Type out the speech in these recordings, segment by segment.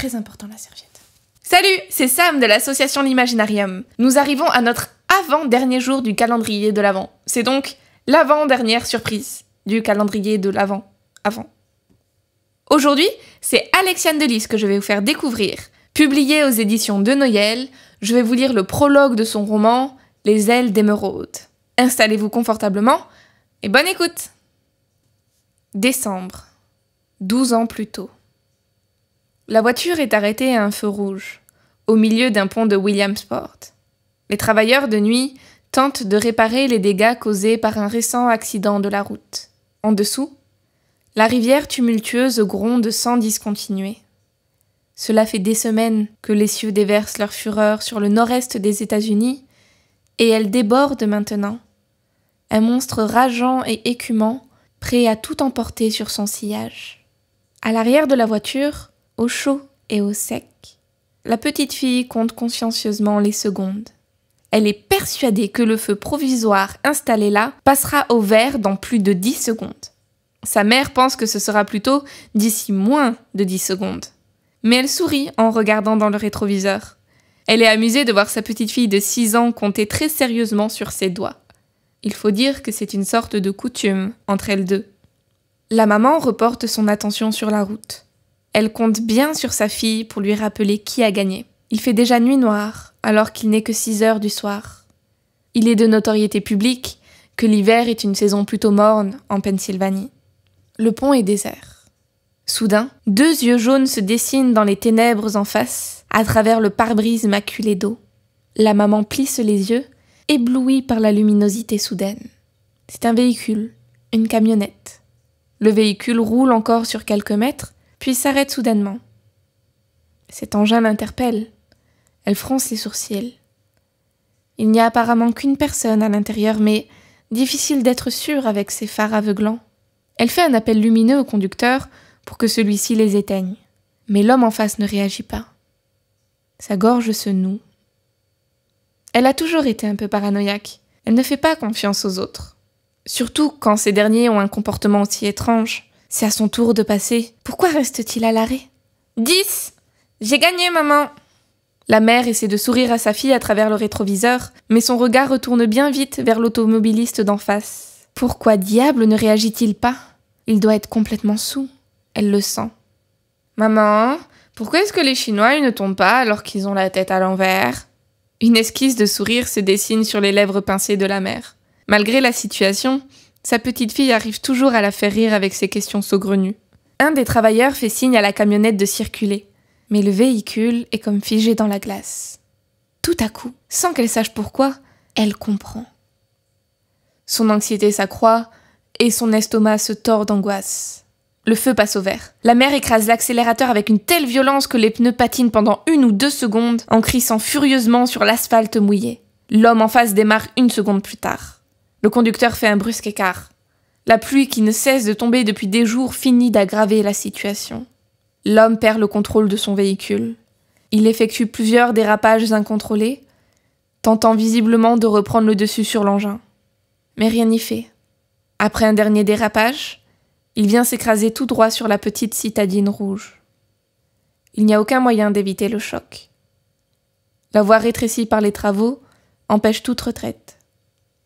Très important la serviette. Salut, c'est Sam de l'association L'Imaginarium. Nous arrivons à notre avant-dernier jour du calendrier de l'Avent. C'est donc l'avant-dernière surprise du calendrier de l'Avent. Avant. Aujourd'hui, c'est Alexiane Delis que je vais vous faire découvrir. Publiée aux éditions de Noël, je vais vous lire le prologue de son roman Les ailes d'émeraude. Installez-vous confortablement et bonne écoute Décembre, 12 ans plus tôt. La voiture est arrêtée à un feu rouge, au milieu d'un pont de Williamsport. Les travailleurs de nuit tentent de réparer les dégâts causés par un récent accident de la route. En dessous, la rivière tumultueuse gronde sans discontinuer. Cela fait des semaines que les cieux déversent leur fureur sur le nord-est des États-Unis, et elle déborde maintenant. Un monstre rageant et écumant, prêt à tout emporter sur son sillage. À l'arrière de la voiture, au chaud et au sec, la petite fille compte consciencieusement les secondes. Elle est persuadée que le feu provisoire installé là passera au vert dans plus de dix secondes. Sa mère pense que ce sera plutôt d'ici moins de dix secondes. Mais elle sourit en regardant dans le rétroviseur. Elle est amusée de voir sa petite fille de six ans compter très sérieusement sur ses doigts. Il faut dire que c'est une sorte de coutume entre elles deux. La maman reporte son attention sur la route. Elle compte bien sur sa fille pour lui rappeler qui a gagné. Il fait déjà nuit noire, alors qu'il n'est que 6 heures du soir. Il est de notoriété publique que l'hiver est une saison plutôt morne en Pennsylvanie. Le pont est désert. Soudain, deux yeux jaunes se dessinent dans les ténèbres en face, à travers le pare-brise maculé d'eau. La maman plisse les yeux, éblouie par la luminosité soudaine. C'est un véhicule, une camionnette. Le véhicule roule encore sur quelques mètres, puis s'arrête soudainement. Cet engin l'interpelle. Elle fronce les sourcils. Il n'y a apparemment qu'une personne à l'intérieur, mais difficile d'être sûre avec ces phares aveuglants. Elle fait un appel lumineux au conducteur pour que celui-ci les éteigne. Mais l'homme en face ne réagit pas. Sa gorge se noue. Elle a toujours été un peu paranoïaque. Elle ne fait pas confiance aux autres. Surtout quand ces derniers ont un comportement aussi étrange. C'est à son tour de passer. Pourquoi reste-t-il à l'arrêt Dix J'ai gagné, maman La mère essaie de sourire à sa fille à travers le rétroviseur, mais son regard retourne bien vite vers l'automobiliste d'en face. Pourquoi diable ne réagit-il pas Il doit être complètement sous. Elle le sent. Maman, pourquoi est-ce que les Chinois ne tombent pas alors qu'ils ont la tête à l'envers Une esquisse de sourire se dessine sur les lèvres pincées de la mère. Malgré la situation, sa petite fille arrive toujours à la faire rire avec ses questions saugrenues. Un des travailleurs fait signe à la camionnette de circuler, mais le véhicule est comme figé dans la glace. Tout à coup, sans qu'elle sache pourquoi, elle comprend. Son anxiété s'accroît et son estomac se tord d'angoisse. Le feu passe au vert. La mère écrase l'accélérateur avec une telle violence que les pneus patinent pendant une ou deux secondes en crissant furieusement sur l'asphalte mouillé. L'homme en face démarre une seconde plus tard. Le conducteur fait un brusque écart. La pluie qui ne cesse de tomber depuis des jours finit d'aggraver la situation. L'homme perd le contrôle de son véhicule. Il effectue plusieurs dérapages incontrôlés, tentant visiblement de reprendre le dessus sur l'engin. Mais rien n'y fait. Après un dernier dérapage, il vient s'écraser tout droit sur la petite citadine rouge. Il n'y a aucun moyen d'éviter le choc. La voie rétrécie par les travaux empêche toute retraite.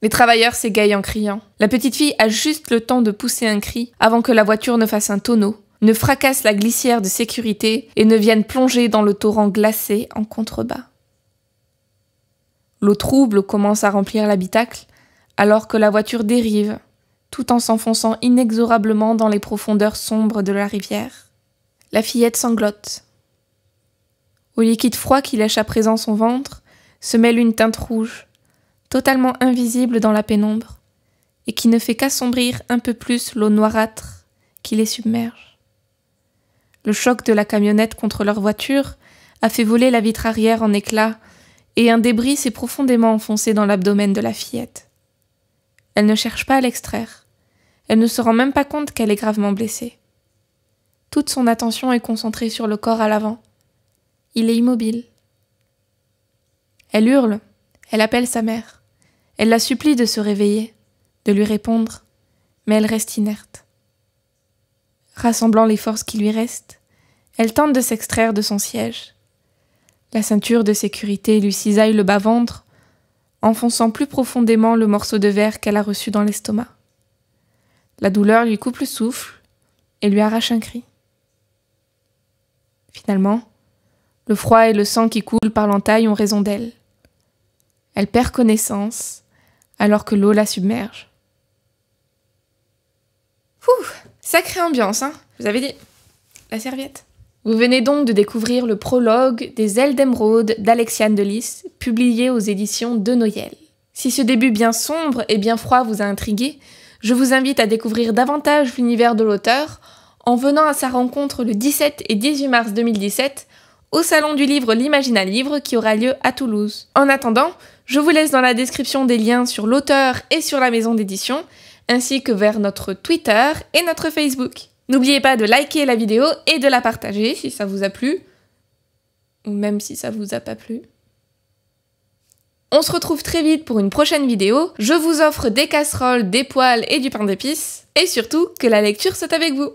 Les travailleurs s'égaillent en criant. La petite fille a juste le temps de pousser un cri avant que la voiture ne fasse un tonneau, ne fracasse la glissière de sécurité et ne vienne plonger dans le torrent glacé en contrebas. L'eau trouble commence à remplir l'habitacle alors que la voiture dérive, tout en s'enfonçant inexorablement dans les profondeurs sombres de la rivière. La fillette sanglote. Au liquide froid qui lèche à présent son ventre se mêle une teinte rouge, totalement invisible dans la pénombre, et qui ne fait qu'assombrir un peu plus l'eau noirâtre qui les submerge. Le choc de la camionnette contre leur voiture a fait voler la vitre arrière en éclats, et un débris s'est profondément enfoncé dans l'abdomen de la fillette. Elle ne cherche pas à l'extraire. Elle ne se rend même pas compte qu'elle est gravement blessée. Toute son attention est concentrée sur le corps à l'avant. Il est immobile. Elle hurle, elle appelle sa mère. Elle la supplie de se réveiller, de lui répondre, mais elle reste inerte. Rassemblant les forces qui lui restent, elle tente de s'extraire de son siège. La ceinture de sécurité lui cisaille le bas-ventre, enfonçant plus profondément le morceau de verre qu'elle a reçu dans l'estomac. La douleur lui coupe le souffle et lui arrache un cri. Finalement, le froid et le sang qui coulent par l'entaille ont raison d'elle. Elle perd connaissance alors que l'eau la submerge. Ouh, sacrée ambiance, hein Vous avez dit la serviette. Vous venez donc de découvrir le prologue des Ailes d'émeraude d'Alexiane Delis, publié aux éditions de Noël. Si ce début bien sombre et bien froid vous a intrigué, je vous invite à découvrir davantage l'univers de l'auteur en venant à sa rencontre le 17 et 18 mars 2017 au Salon du Livre L'Imagina Livre qui aura lieu à Toulouse. En attendant, je vous laisse dans la description des liens sur l'auteur et sur la maison d'édition, ainsi que vers notre Twitter et notre Facebook. N'oubliez pas de liker la vidéo et de la partager si ça vous a plu, ou même si ça vous a pas plu. On se retrouve très vite pour une prochaine vidéo. Je vous offre des casseroles, des poils et du pain d'épices. Et surtout, que la lecture soit avec vous.